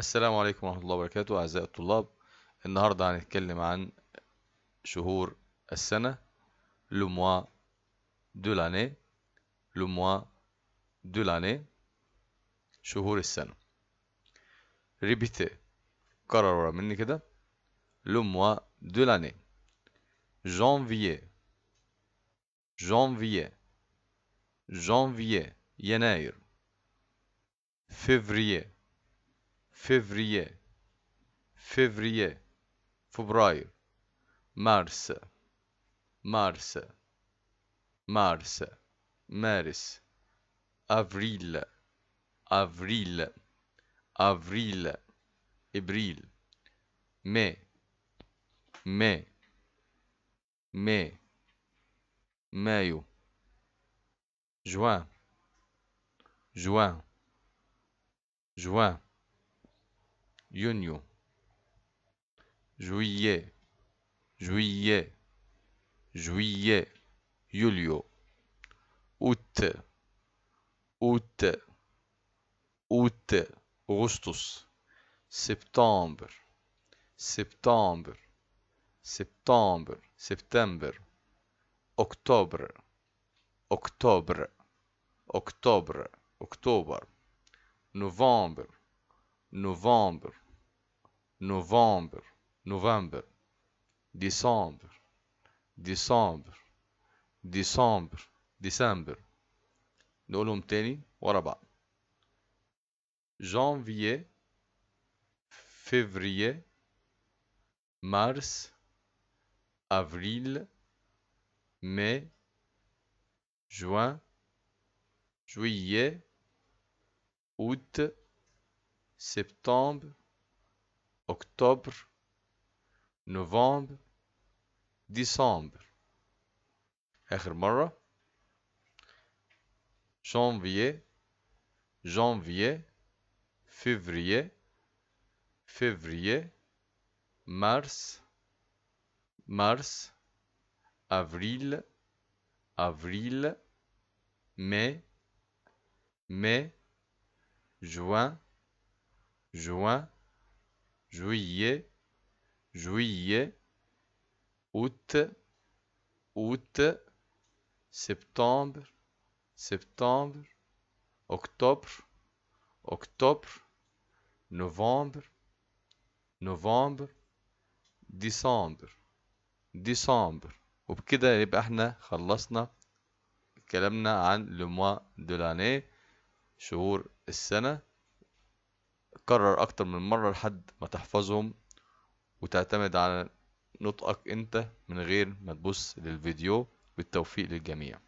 السلام عليكم ورحمة الله وبركاته أعزائي الطلاب النهاردة هنتكلم عن شهور السنة لو موا دو لاني لو موا دو لاني شهور السنة ريبيتي كرر ورا مني كده لو موا دو لاني جانفيي جانفيي جانفيي يناير فيفريي février, février, février, mars, mars, mars, mars, avril, avril, avril, avril, mai, mai, mai, mai, juin, juin, juin. Juillet, juillet, juillet, juillet, julio. Août, août, août, augustus. Septembre, septembre, septembre, septembre. Octobre, octobre, octobre, octobre. Novembre, novembre, novembre, novembre, décembre, décembre, décembre, décembre. Nous تاني Janvier, février, mars, avril, mai, juin, juillet, août, septembre, octobre, novembre, décembre, آخر janvier janvier février février mars mars avril avril mai mai juin juin, juillet, juillet, août, août, septembre, septembre, octobre, octobre, novembre, novembre, décembre, décembre وبكده يبقى احنا خلصنا كلامنا عن لو موا دو لاني شهور السنه كرر أكتر من مرة لحد ما تحفظهم وتعتمد على نطقك أنت من غير ما تبص للفيديو بالتوفيق للجميع